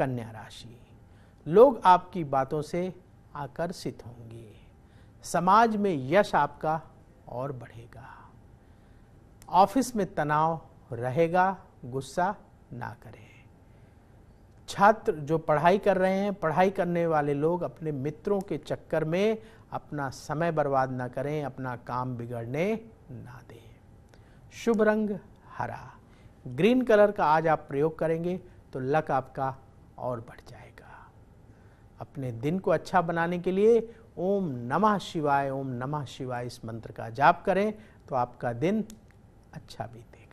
कन्या राशि लोग आपकी बातों से आकर्षित होंगे समाज में यश आपका और बढ़ेगा ऑफिस में तनाव रहेगा गुस्सा ना करें छात्र जो पढ़ाई कर रहे हैं पढ़ाई करने वाले लोग अपने मित्रों के चक्कर में अपना समय बर्बाद ना करें अपना काम बिगड़ने ना दें शुभ रंग हरा ग्रीन कलर का आज आप प्रयोग करेंगे तो लक आपका और बढ़ जाएगा अपने दिन को अच्छा बनाने के लिए ओम नमः शिवाय ओम नमः शिवाय इस मंत्र का जाप करें तो आपका दिन अच्छा बीतेगा